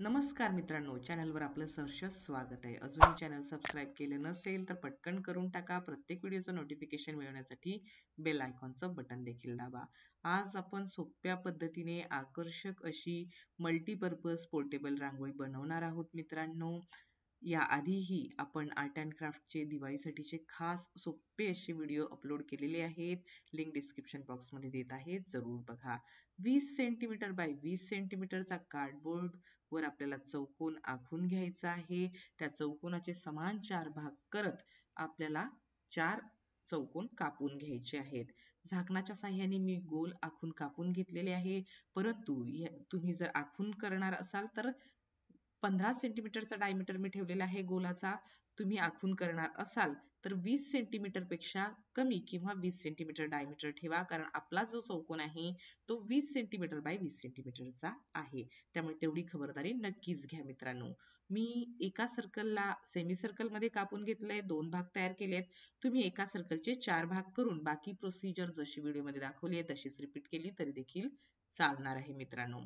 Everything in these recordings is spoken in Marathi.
नमस्कार मित्रांनो चॅनलवर आपलं सहर्ष स्वागत आहे अजूनही चॅनल सबस्क्राईब केलं नसेल तर पटकन करून टाका प्रत्येक व्हिडिओचं नोटिफिकेशन मिळवण्यासाठी बेल आयकॉनचं बटन देखील दाबा आज आपण सोप्या पद्धतीने आकर्षक अशी मल्टीपर्पज पोर्टेबल रांगोळी बनवणार आहोत मित्रांनो याआधीही आपण आर्ट अँड क्राफ्टचे दिवाळीसाठीचे खास सोपे असे व्हिडिओ अपलोड केलेले आहेत लिंक डिस्क्रिप्शन बॉक्समध्ये देत आहे जरूर बघा वीस सेंटीमीटर बाय वीस सेंटीमीटरचा कार्डबोर्ड वर आपल्याला चौकोन आखून घ्यायचा आहे त्या चौकोनाचे समान चार भाग करत आपल्याला चार चौकोन कापून घ्यायचे आहेत झाकणाच्या साह्याने मी गोल आखून कापून घेतलेले आहे परंतु तुम्ही जर आखून करणार असाल तर पंधरा सेंटीमीटरचा डायमीटर मी ठेवलेला आहे गोलाचा तुम्ही आखून करणार असाल तर वीस पेक्षा कमी किंवा वीस सेंटीमीटर डायमीटर ठेवा कारण आपला जो चौकोन आहे तो वीस सेंटीमीटर बाय वीस सेंटीमीटरचा आहे त्यामुळे तेवढी खबरदारी नक्कीच घ्या मित्रांनो मी एका सर्कलला सेमी मध्ये कापून घेतलंय दोन भाग तयार केलेत तुम्ही एका सर्कलचे चार भाग करून बाकी प्रोसिजर जशी व्हिडिओमध्ये दाखवली आहे तशीच रिपीट केली तरी देखील चालणार आहे मित्रांनो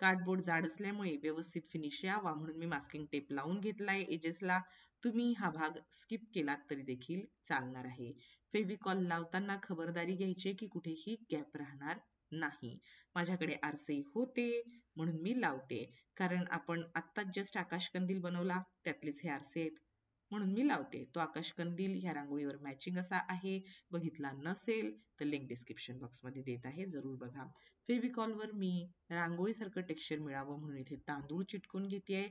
कार्डबोर्ड जाड असल्यामुळे व्यवस्थित फिनिश यावा म्हणून मी मास्किंग टेप लावून घेतलाय एजेसला तुम्ही हा भाग स्किप केलात तरी देखील चालणार आहे फेविकॉल लावताना खबरदारी घ्यायची की कुठेही गॅप राहणार नाही माझ्याकडे आरसे होते म्हणून मी लावते कारण आपण आत्ताच जस्ट आकाशकंदील बनवला त्यातलेच हे आरसे आहेत म्हणून मी लावते तो आकाश कंदील ह्या रांगोळीवर मॅचिंग असा आहे बघितला नसेल तर लिंक डिस्क्रिप्शन मध्ये देत आहे जरूर बघा फेविकॉलवर मी रांगोळीसारखं टेक्स्चर मिळावं म्हणून इथे तांदूळ चिटकून घेते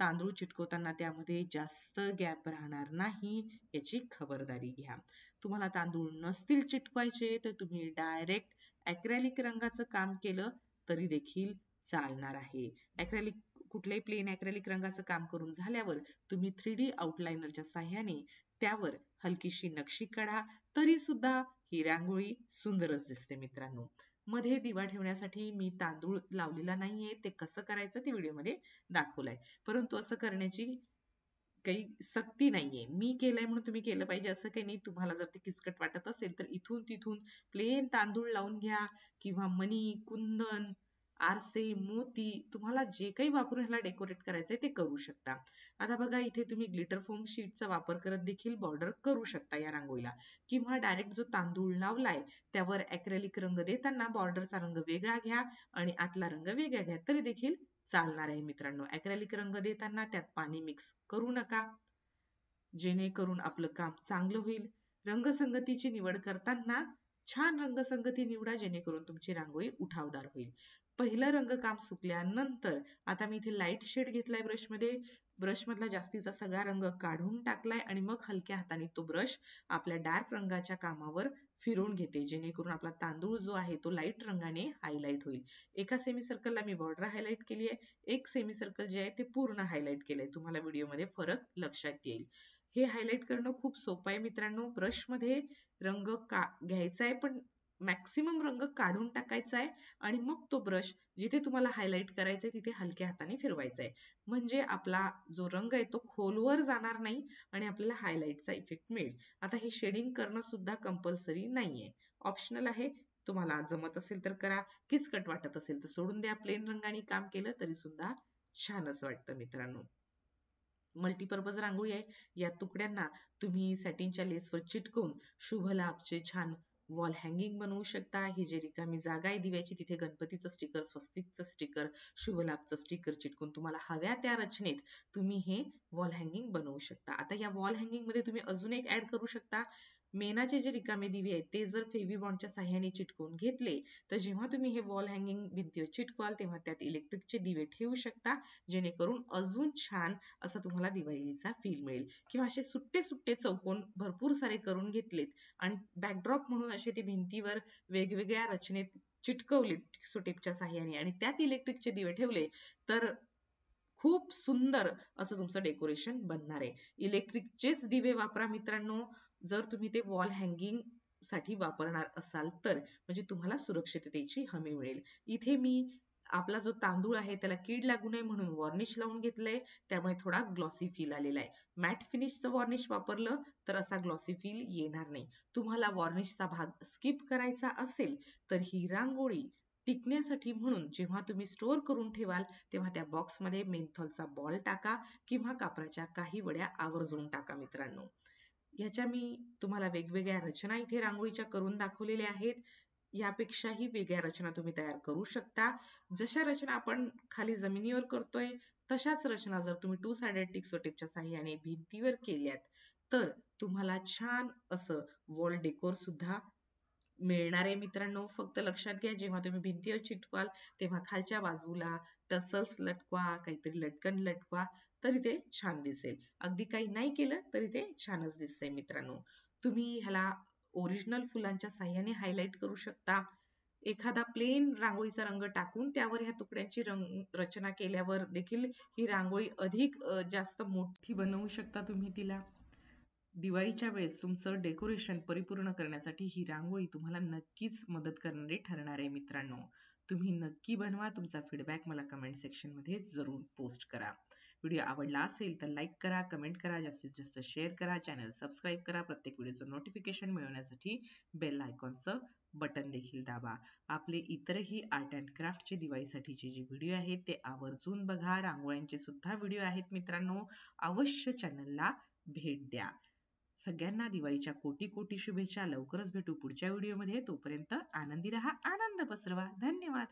तांदूळ चिटकवताना त्यामध्ये जास्त गॅप राहणार नाही याची खबरदारी घ्या तुम्हाला तांदूळ नसतील चिटकवायचे तर तुम्ही डायरेक्ट ॲक्रॅलिक रंगाचं काम केलं तरी देखील चालणार आहे ॲक्रॅलिक कुठल्याही प्लेन अॅक्रेलिक रंगाचं काम करून झाल्यावर तुम्ही थ्री डी आउटलायनरच्या साह्याने त्यावर हलकीशी नक्षी काढा तरी सुद्धा ही रांगोळी सुंदरच दिसते मित्रांनो मध्ये दिवा ठेवण्यासाठी मी तांदूळ लावलेला नाहीये ते कसं करायचं ते व्हिडिओमध्ये दाखवलंय परंतु असं करण्याची काही सक्ती नाहीये मी केलंय म्हणून तुम्ही केलं पाहिजे असं काही नाही तुम्हाला जर ते किचकट वाटत असेल तर इथून तिथून प्लेन तांदूळ लावून घ्या किंवा मणी कुंदन आरसे मोती तुम्हाला जे काही वापरून ह्याला डेकोरेट करायचंय ते करू शकता आता बघा इथे तुम्ही ग्लिटर फोम शीटचा वापर करत देखील बॉर्डर करू शकता या रांगोळीला किंवा डायरेक्ट जो तांदूळ लावलाय त्यावर अॅक्रेलिक रंग देताना बॉर्डरचा रंग वेगळा घ्या आणि आतला रंग वेगळा घ्या तरी देखील चालणार आहे मित्रांनो अक्रेलिक रंग देताना त्यात पाणी मिक्स करू नका जेणेकरून आपलं काम चांगलं होईल रंगसंगतीची निवड करताना छान रंगसंगती निवडा जेणेकरून तुमची रांगोळी उठावदार होईल पहिलं रंगकाम सुकल्यानंतर आता मी इथे लाईट शेड घेतलाय ब्रशमध्ये मधला जास्तीचा सगळा रंग काढून टाकलाय आणि मग हलक्या हाताने तो ब्रश आपल्या डार्क रंगाच्या कामावर फिरवून घेते जेणेकरून आपला तांदूळ जो आहे तो लाईट रंगाने हायलाईट होईल एका सेमी ला मी बॉर्डर हायलाईट केली आहे एक सेमी सर्कल जे आहे ते पूर्ण हायलाईट केलंय तुम्हाला मध्ये फरक लक्षात येईल हे हायलाईट करणं खूप सोपं आहे मित्रांनो ब्रशमध्ये रंग का घ्यायचा आहे पण मॅक्सिमम रंग काढून टाकायचा आहे आणि मग तो ब्रश जिथे तुम्हाला हायलाइट करायचा आहे तिथे हलक्या हाताने फिरवायचा आहे म्हणजे आपला जो रंग आहे तो खोलवर जाणार नाही आणि आपल्याला हायलाईटचा इफेक्ट मिळेल आता हे शेडिंग करणं सुद्धा कंपल्सरी नाहीये ऑप्शनल आहे तुम्हाला जमत असेल तर करा किचकट वाटत असेल तर सोडून द्या प्लेन रंगाने काम केलं तरी सुद्धा छानच वाटतं मित्रांनो मल्टीपर्पज रांगोळी आहे या तुकड्यांना तुम्ही सॅटिनच्या लेसवर चिटकवून शुभ लाभचे छान वॉल हँगिंग बनवू शकता ही जी रिकामी जागा आहे दिव्याची तिथे गणपतीचं स्टिकर स्वस्तिकचं स्टिकर शुभलाभचं स्टिकर चिटकून तुम्हाला हव्या त्या रचनेत तुम्ही हे वॉल हँगिंग बनवू शकता आता या वॉल हँगिंग मध्ये तुम्ही अजून एक ऍड करू शकता मेणाचे जे रिकामे दिवे आहेत ते जर फेवी बॉन्डच्या साह्याने चिटकवून घेतले तर जेव्हा तुम्ही हे वॉल हँगिंग भिंतीवर चिटकवाल तेव्हा त्यात इलेक्ट्रिकचे दिवे ठेवू शकता जेणेकरून अजून छान असा तुम्हाला दिवाळीचा फील मिळेल किंवा असे सुट्टे सुट्टे चौकोन भरपूर सारे करून घेतलेत आणि बॅकड्रॉप म्हणून असे ते भिंतीवर वेगवेगळ्या रचनेत चिटकवले सुटेपच्या साहाय्याने आणि त्यात इलेक्ट्रिकचे दिवे ठेवले तर खूप सुंदर असं तुमचं डेकोरेशन बनणार आहे इलेक्ट्रिकचेच दिवे वापरा मित्रांनो जर तुम्ही ते वॉल हँगिंग साठी वापरणार असाल तर म्हणजे तुम्हाला सुरक्षिततेची हमी मिळेल इथे मी आपला जो तांदूळ आहे त्याला कीड लागू नये म्हणून वॉर्निश लावून घेतलंय त्यामुळे थोडा ग्लॉसी फील आलेला आहे मॅट फिनिशचं वॉर्निश वापरलं तर असा ग्लॉसी फील येणार नाही तुम्हाला वॉर्निशचा भाग स्किप करायचा असेल तर ही रांगोळी टिकण्यासाठी म्हणून जेव्हा तुम्ही स्टोअर करून ठेवाल तेव्हा त्या बॉक्समध्ये मेंथॉलचा बॉल टाका किंवा कापराच्या काही वड्या आवर्जून टाका मित्रांनो याच्या मी तुम्हाला वेगवेगळ्या रचना इथे रांगोळीच्या करून दाखवलेल्या आहेत यापेक्षाही वेगळ्या रचना तुम्ही तयार करू शकता जशा रचना आपण खाली जमिनीवर करतोय तशाच रचना जर तुम्ही टू सायडेड टिक्सो टेपच्या साह्याने भिंतीवर केल्यात तर तुम्हाला छान असं वॉल डेकोर सुद्धा मिळणार आहे मित्रांनो फक्त लक्षात घ्या जेव्हा तुम्ही भिंतीवर चिटवाल तेव्हा खालच्या बाजूला टसल्स लटकवा काहीतरी लटकन लटकवा तरी ते छान दिसेल अगदी काही नाही केलं तरी ते छानच दिसतंय मित्रांनो तुम्ही ह्याला ओरिजिनल फुलांच्या साह्याने हायलाइट करू शकता एखादा प्लेन रांगोळीचा रंग टाकून त्यावर ह्या तुकड्यांची रंग रचना केल्यावर देखील ही रांगोळी अधिक जास्त मोठी बनवू शकता तुम्ही तिला दिवाळीच्या वेळेस तुमचं डेकोरेशन परिपूर्ण करण्यासाठी ही रांगोळी तुम्हाला नक्कीच मदत करणारी ठरणार आहे मित्रांनो तुम्ही नक्की बनवा तुमचा फीडबॅक मला कमेंट मध्ये जरूर पोस्ट करा व्हिडिओ आवडला असेल तर लाईक करा कमेंट करा जास्तीत जास्त शेअर करा चॅनल सबस्क्राईब करा प्रत्येक व्हिडिओचं नोटिफिकेशन मिळवण्यासाठी बेल आयकॉनचं बटन देखील दाबा आपले इतरही आर्ट अँड क्राफ्टचे दिवाळीसाठीचे जे व्हिडिओ आहेत ते आवर्जून बघा रांगोळ्यांचे सुद्धा व्हिडिओ आहेत मित्रांनो अवश्य चॅनलला भेट द्या सगळ्यांना दिवाळीच्या कोटी कोटी शुभेच्छा लवकरच भेटू पुढच्या व्हिडिओमध्ये तोपर्यंत आनंदी रहा आनंद पसरवा धन्यवाद